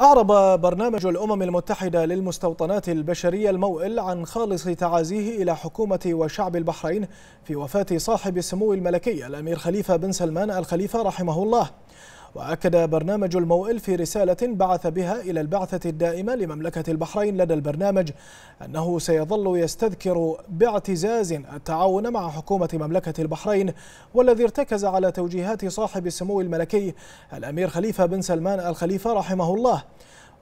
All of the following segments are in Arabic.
أعرب برنامج الأمم المتحدة للمستوطنات البشرية الموئل عن خالص تعازيه إلى حكومة وشعب البحرين في وفاة صاحب السمو الملكي الأمير خليفة بن سلمان الخليفة رحمه الله وأكد برنامج الموئل في رسالة بعث بها إلى البعثة الدائمة لمملكة البحرين لدى البرنامج أنه سيظل يستذكر باعتزاز التعاون مع حكومة مملكة البحرين والذي ارتكز على توجيهات صاحب السمو الملكي الأمير خليفة بن سلمان الخليفة رحمه الله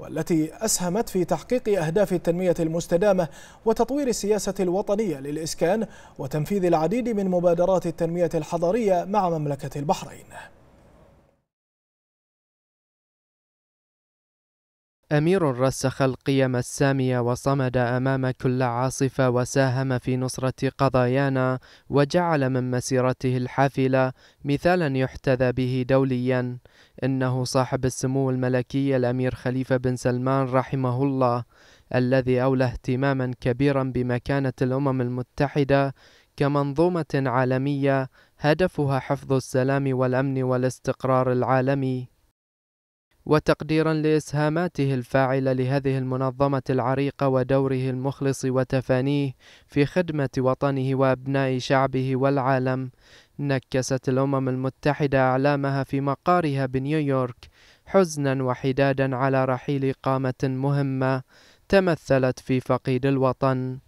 والتي أسهمت في تحقيق أهداف التنمية المستدامة وتطوير السياسة الوطنية للإسكان وتنفيذ العديد من مبادرات التنمية الحضرية مع مملكة البحرين أمير رسخ القيم السامية وصمد أمام كل عاصفة وساهم في نصرة قضايانا وجعل من مسيرته الحافلة مثالا يحتذى به دوليا إنه صاحب السمو الملكي الأمير خليفة بن سلمان رحمه الله الذي أولى اهتماما كبيرا بمكانة الأمم المتحدة كمنظومة عالمية هدفها حفظ السلام والأمن والاستقرار العالمي وتقديرا لإسهاماته الفاعلة لهذه المنظمة العريقة ودوره المخلص وتفانيه في خدمة وطنه وأبناء شعبه والعالم نكست الأمم المتحدة أعلامها في مقارها بنيويورك حزنا وحدادا على رحيل قامة مهمة تمثلت في فقيد الوطن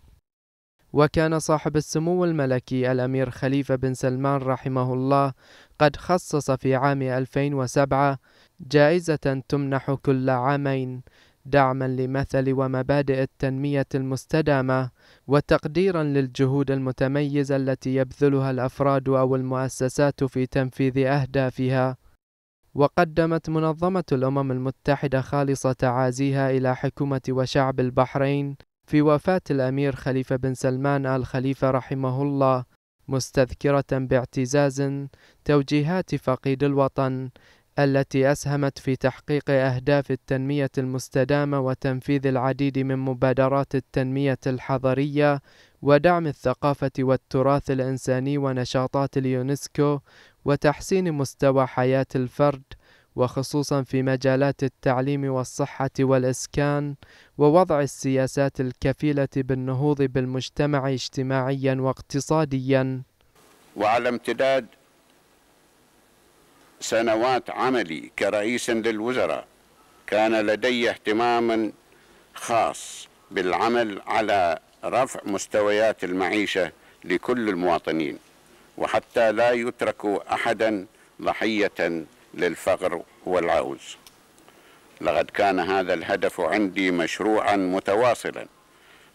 وكان صاحب السمو الملكي الأمير خليفة بن سلمان رحمه الله قد خصص في عام 2007 جائزة تمنح كل عامين دعما لمثل ومبادئ التنمية المستدامة وتقديرا للجهود المتميزة التي يبذلها الأفراد أو المؤسسات في تنفيذ أهدافها وقدمت منظمة الأمم المتحدة خالصة تعازيها إلى حكومة وشعب البحرين في وفاة الأمير خليفة بن سلمان آل خليفة رحمه الله مستذكرة باعتزاز توجيهات فقيد الوطن التي أسهمت في تحقيق أهداف التنمية المستدامة وتنفيذ العديد من مبادرات التنمية الحضرية ودعم الثقافة والتراث الإنساني ونشاطات اليونسكو وتحسين مستوى حياة الفرد وخصوصا في مجالات التعليم والصحة والإسكان ووضع السياسات الكفيلة بالنهوض بالمجتمع اجتماعيا واقتصاديا وعلى امتداد سنوات عملي كرئيس للوزراء كان لدي اهتمام خاص بالعمل على رفع مستويات المعيشة لكل المواطنين وحتى لا يترك أحدا ضحية للفقر والعوز لقد كان هذا الهدف عندي مشروعا متواصلا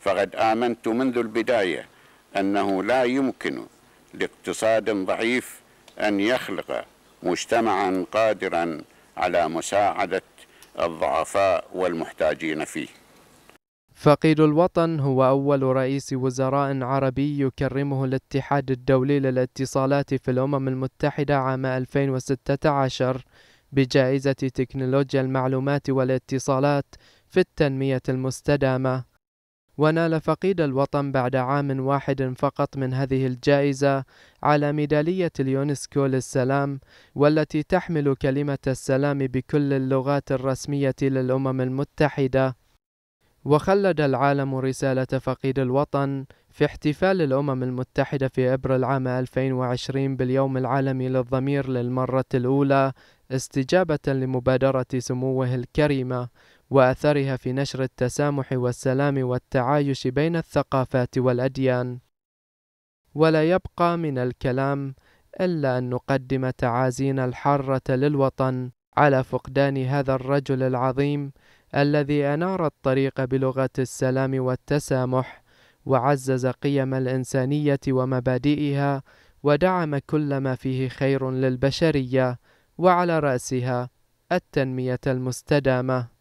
فقد آمنت منذ البداية أنه لا يمكن لاقتصاد ضعيف أن يخلق مجتمعا قادرا على مساعدة الضعفاء والمحتاجين فيه فقيد الوطن هو أول رئيس وزراء عربي يكرمه الاتحاد الدولي للاتصالات في الأمم المتحدة عام 2016 بجائزة تكنولوجيا المعلومات والاتصالات في التنمية المستدامة ونال فقيد الوطن بعد عام واحد فقط من هذه الجائزة على ميدالية اليونسكو للسلام والتي تحمل كلمة السلام بكل اللغات الرسمية للأمم المتحدة وخلد العالم رسالة فقيد الوطن في احتفال الأمم المتحدة في أبريل عام 2020 باليوم العالمي للضمير للمرة الأولى استجابة لمبادرة سموه الكريمة وأثرها في نشر التسامح والسلام والتعايش بين الثقافات والأديان. ولا يبقى من الكلام إلا أن نقدم تعازينا الحارة للوطن على فقدان هذا الرجل العظيم الذي أنار الطريق بلغة السلام والتسامح وعزز قيم الإنسانية ومبادئها ودعم كل ما فيه خير للبشرية وعلى رأسها التنمية المستدامة